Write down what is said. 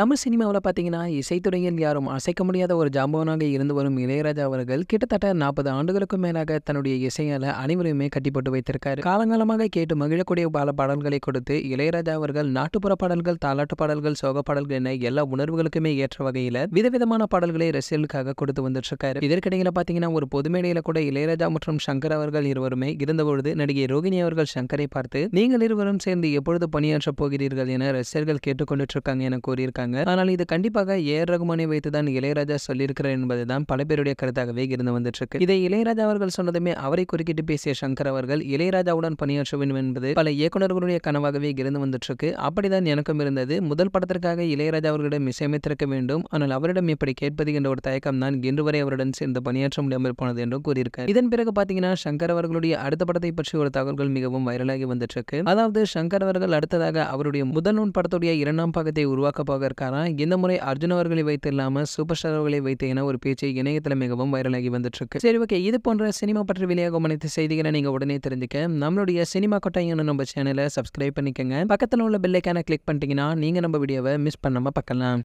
தமிழ் சினிமாவில் பார்த்தீங்கன்னா இசைத்துறையில் யாரும் அசைக்க முடியாத ஒரு ஜாம்பவனாக இருந்து வரும் இளையராஜா அவர்கள் கிட்டத்தட்ட நாற்பது ஆண்டுகளுக்கும் மேலாக தன்னுடைய இசையால் அனைவரையுமே கட்டிப்பட்டு வைத்திருக்காரு காலங்காலமாக கேட்டு மகிழக்கூடிய பல பாடல்களை கொடுத்து இளையராஜா அவர்கள் நாட்டுப்புற பாடல்கள் தாலாட்டு பாடல்கள் சோக பாடல்கள் என எல்லா உணர்வுகளுக்குமே ஏற்ற வகையில் விதவிதமான பாடல்களை ரசிகர்களுக்காக கொடுத்து வந்துட்டு இருக்காரு இதற்கிடையில் பார்த்தீங்கன்னா ஒரு பொதுமேடையில் கூட இளையராஜா மற்றும் சங்கர் அவர்கள் இருவருமே இருந்தபொழுது நடிகை ரோகிணி அவர்கள் சங்கரை பார்த்து நீங்கள் இருவரும் சேர்ந்து எப்பொழுது பணியாற்றப் போகிறீர்கள் என ரசிகர்கள் கேட்டுக்கொண்டுட்டு இருக்காங்க என கூறியிருக்காங்க இருக்காங்க ஆனால் இது கண்டிப்பாக ஏர் ரகுமானை வைத்து தான் இளையராஜா சொல்லியிருக்கிறார் என்பதுதான் பல பேருடைய கருத்தாகவே இருந்து வந்துட்டு இருக்கு இதை இளையராஜா அவர்கள் சொன்னதுமே அவரை குறுக்கிட்டு பேசிய சங்கர் அவர்கள் இளையராஜாவுடன் பணியாற்ற வேண்டும் என்பது பல இயக்குநர்களுடைய கனவாகவே இருந்து வந்துட்டு இருக்கு அப்படிதான் எனக்கும் இருந்தது முதல் படத்திற்காக இளையராஜா அவர்களிடம் இசையமைத்திருக்க வேண்டும் ஆனால் அவரிடம் எப்படி கேட்பது என்ற ஒரு தயக்கம் தான் இன்று வரை அவருடன் சேர்ந்து பணியாற்ற முடியாமல் போனது என்றும் கூறியிருக்கார் இதன் பிறகு பாத்தீங்கன்னா சங்கர் அவர்களுடைய அடுத்த படத்தை பற்றி ஒரு தகவல்கள் மிகவும் வைரலாகி வந்துட்டு இருக்கு அதாவது சங்கர் அவர்கள் அடுத்ததாக அவருடைய முதல் நூன் படத்துடைய இரண்டாம் பாகத்தை உருவாக்க போக இருக்காராம் இந்த முறை அர்ஜுன் அவர்களை வைத்து இல்லாமல் சூப்பர் ஸ்டார் அவர்களை வைத்து என ஒரு பேச்சு இணையத்தில் மிகவும் வைரலாகி வந்துட்டு இருக்கு சரி ஓகே இது போன்ற சினிமா பற்றி வெளியாகும் அனைத்து செய்திகளை நீங்கள் உடனே தெரிஞ்சுக்க நம்மளுடைய சினிமா கொட்டாயம் நம்ம சேனலை சப்ஸ்கிரைப் பண்ணிக்கோங்க பக்கத்தில் உள்ள பெல்லைக்கான கிளிக் பண்ணிட்டீங்கன்னா நீங்கள் நம்ம வீடியோவை மிஸ் பண்ணாமல் பார்க்கலாம்